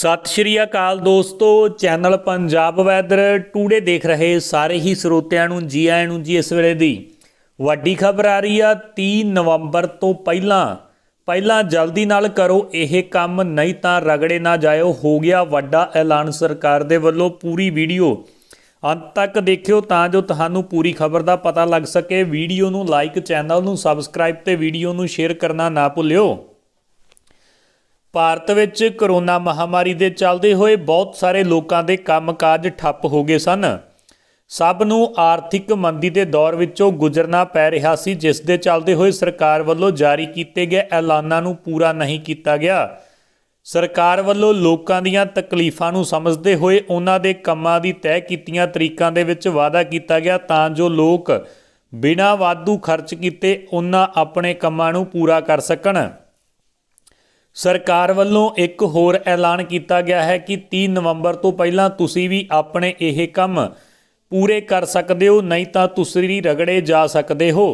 ਸਤਿ ਸ਼੍ਰੀ ਅਕਾਲ ਦੋਸਤੋ channel Punjab weather today ਦੇਖ ਰਹੇ ਸਾਰੇ ਹੀ ਸਰੋਤਿਆਂ ਨੂੰ ਜੀ ਆਇਆਂ ਨੂੰ ਜੀ ਇਸ ਵੇਲੇ ਦੀ ਵੱਡੀ ਖਬਰ ਆ ਰਹੀ ਆ 30 ਨਵੰਬਰ ਤੋਂ ਪਹਿਲਾਂ ਪਹਿਲਾਂ ਜਲਦੀ ਨਾਲ ਕਰੋ ਇਹ ਕੰਮ ਨਹੀਂ ਤਾਂ ਰਗੜੇ ਨਾ ਜਾਇਓ ਹੋ ਗਿਆ ਵੱਡਾ ਐਲਾਨ ਸਰਕਾਰ ਦੇ ਵੱਲੋਂ ਪੂਰੀ ਵੀਡੀਓ ਅੰਤ ਤੱਕ ਦੇਖਿਓ ਤਾਂ ਜੋ ਤੁਹਾਨੂੰ ਪੂਰੀ ਖਬਰ ਦਾ ਪਤਾ ਲੱਗ ਸਕੇ ਵੀਡੀਓ ਨੂੰ ਲਾਈਕ ਚੈਨਲ ਨੂੰ ਸਬਸਕ੍ਰਾਈਬ ਤੇ ਵੀਡੀਓ ਨੂੰ ਸ਼ੇਅਰ ਕਰਨਾ ਨਾ ਭੁੱਲਿਓ ਭਾਰਤ ਵਿੱਚ ਕਰੋਨਾ ਮਹਾਮਾਰੀ ਦੇ ਚੱਲਦੇ ਹੋਏ ਬਹੁਤ ਸਾਰੇ ਲੋਕਾਂ ਦੇ ਕੰਮਕਾਜ ਠੱਪ ਹੋ ਗਏ ਸਨ ਸਭ ਨੂੰ ਆਰਥਿਕ ਮੰਦੀ ਦੇ ਦੌਰ ਵਿੱਚੋਂ ਗੁਜ਼ਰਨਾ ਪੈ ਰਿਹਾ ਸੀ ਜਿਸ ਦੇ ਚੱਲਦੇ ਹੋਏ ਸਰਕਾਰ ਵੱਲੋਂ ਜਾਰੀ ਕੀਤੇ ਗਏ ਐਲਾਨਾਂ ਨੂੰ ਪੂਰਾ ਨਹੀਂ ਕੀਤਾ ਗਿਆ ਸਰਕਾਰ ਵੱਲੋਂ ਲੋਕਾਂ ਦੀਆਂ ਤਕਲੀਫਾਂ ਨੂੰ ਸਮਝਦੇ ਹੋਏ ਉਹਨਾਂ ਦੇ ਕੰਮਾਂ ਦੀ ਤੈਅ ਕੀਤੀਆਂ ਤਰੀਕਾਂ ਦੇ ਵਿੱਚ ਵਾਅਦਾ ਕੀਤਾ ਗਿਆ ਤਾਂ ਜੋ ਲੋਕ ਬਿਨਾਂ ਵਾਧੂ ਖਰਚ ਕੀਤੇ ਉਹਨਾਂ ਆਪਣੇ ਕੰਮਾਂ ਨੂੰ ਪੂਰਾ ਕਰ ਸਕਣ ਸਰਕਾਰ ਵੱਲੋਂ ਇੱਕ ਹੋਰ ਐਲਾਨ ਕੀਤਾ ਗਿਆ ਹੈ ਕਿ 3 ਨਵੰਬਰ ਤੋਂ ਪਹਿਲਾਂ ਤੁਸੀਂ ਵੀ ਆਪਣੇ ਇਹ ਕੰਮ ਪੂਰੇ ਕਰ ਸਕਦੇ ਹੋ ਨਹੀਂ ਤਾਂ ਤੁਸੀਂ ਰਗੜੇ ਜਾ ਸਕਦੇ ਹੋ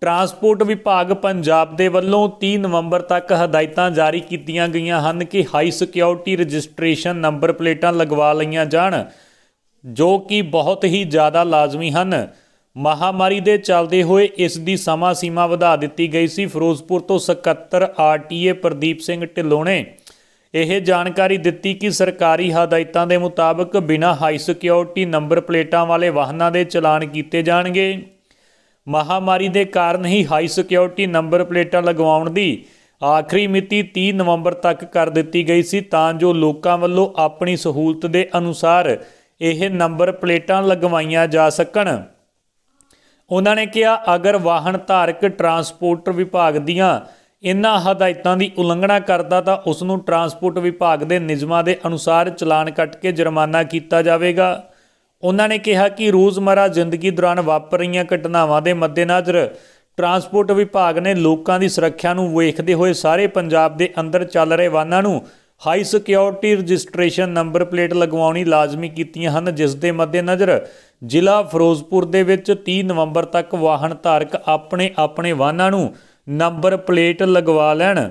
ਟਰਾਂਸਪੋਰਟ ਵਿਭਾਗ ਪੰਜਾਬ ਦੇ ਵੱਲੋਂ 3 ਨਵੰਬਰ ਤੱਕ ਹਦਾਇਤਾਂ ਜਾਰੀ ਕੀਤੀਆਂ ਗਈਆਂ ਹਨ ਕਿ ਹਾਈ ਸਿਕਿਉਰਿਟੀ ਰਜਿਸਟ੍ਰੇਸ਼ਨ ਨੰਬਰ ਪਲੇਟਾਂ ਲਗਵਾ ਲਈਆਂ ਜਾਣ ਜੋ ਕਿ ਬਹੁਤ ਹੀ ਜ਼ਿਆਦਾ ਲਾਜ਼ਮੀ ਹਨ ਮਹਾਮਾਰੀ ਦੇ ਚੱਲਦੇ ਹੋਏ ਇਸ ਦੀ ਸਮਾਂ ਸੀਮਾ ਵਧਾ ਦਿੱਤੀ ਗਈ ਸੀ ਫਿਰੋਜ਼ਪੁਰ ਤੋਂ 77 ਆਰਟੀਏ ਪ੍ਰਦੀਪ ਸਿੰਘ ਢਿੱਲੋਂ ਨੇ ਇਹ ਜਾਣਕਾਰੀ ਦਿੱਤੀ ਕਿ ਸਰਕਾਰੀ ਹਦਾਇਤਾਂ ਦੇ ਮੁਤਾਬਕ ਬਿਨਾਂ ਹਾਈ ਸਿਕਿਉਰਿਟੀ ਨੰਬਰ ਪਲੇਟਾਂ ਵਾਲੇ ਵਾਹਨਾਂ ਦੇ ਚਲਾਨ ਕੀਤੇ ਜਾਣਗੇ ਮਹਾਮਾਰੀ ਦੇ ਕਾਰਨ ਹੀ ਹਾਈ ਸਿਕਿਉਰਿਟੀ ਨੰਬਰ ਪਲੇਟਾਂ ਲਗਵਾਉਣ ਦੀ ਆਖਰੀ ਮਿਤੀ 30 ਨਵੰਬਰ ਤੱਕ ਕਰ ਦਿੱਤੀ ਗਈ ਸੀ ਤਾਂ ਜੋ ਲੋਕਾਂ ਵੱਲੋਂ ਆਪਣੀ ਸਹੂਲਤ ਦੇ ਅਨੁਸਾਰ ਇਹ ਨੰਬਰ ਪਲੇਟਾਂ ਲਗਵਾਈਆਂ ਜਾ ਸਕਣ ਉਹਨਾਂ ਨੇ ਕਿਹਾ ਅਗਰ ਵਾਹਨ ਧਾਰਕ ਟਰਾਂਸਪੋਰਟਰ ਵਿਭਾਗ ਦੀਆਂ ਇਨ੍ਹਾਂ ਹਦਾਇਤਾਂ ਦੀ ਉਲੰਘਣਾ ਕਰਦਾ ਤਾਂ ਉਸ ਨੂੰ ਟਰਾਂਸਪੋਰਟ ਵਿਭਾਗ ਦੇ ਨਿਯਮਾਂ ਦੇ ਅਨੁਸਾਰ ਚਲਾਨ ਕੱਟ ਕੇ ਜੁਰਮਾਨਾ ਕੀਤਾ ਜਾਵੇਗਾ ਉਹਨਾਂ ਨੇ ਕਿਹਾ ਕਿ ਰੋਜ਼ਮਰਾ ਜ਼ਿੰਦਗੀ ਦੌਰਾਨ ਵਾਪਰ ਰਹੀਆਂ ਘਟਨਾਵਾਂ ਦੇ ਮੱਦੇਨਜ਼ਰ ਟਰਾਂਸਪੋਰਟ ਵਿਭਾਗ ਨੇ ਲੋਕਾਂ ਦੀ ਸੁਰੱਖਿਆ ਨੂੰ ਵੇਖਦੇ ਹੋਏ ਸਾਰੇ ਪੰਜਾਬ ਦੇ ਅੰਦਰ ਚੱਲ ਰਹੇ ਵਾਹਨਾਂ ਨੂੰ high security registration number plate ਲਗਵਾਉਣੀ ਲਾਜ਼ਮੀ ਕੀਤੀਆਂ ਹਨ ਜਿਸ ਦੇ ਮੱਦੇਨਜ਼ਰ ਜ਼ਿਲ੍ਹਾ ਫਿਰੋਜ਼ਪੁਰ ਦੇ ਵਿੱਚ 30 ਨਵੰਬਰ ਤੱਕ ਵਾਹਨ ਧਾਰਕ ਆਪਣੇ ਆਪਣੇ ਵਾਹਨਾਂ ਨੂੰ ਨੰਬਰ ਪਲੇਟ ਲਗਵਾ ਲੈਣ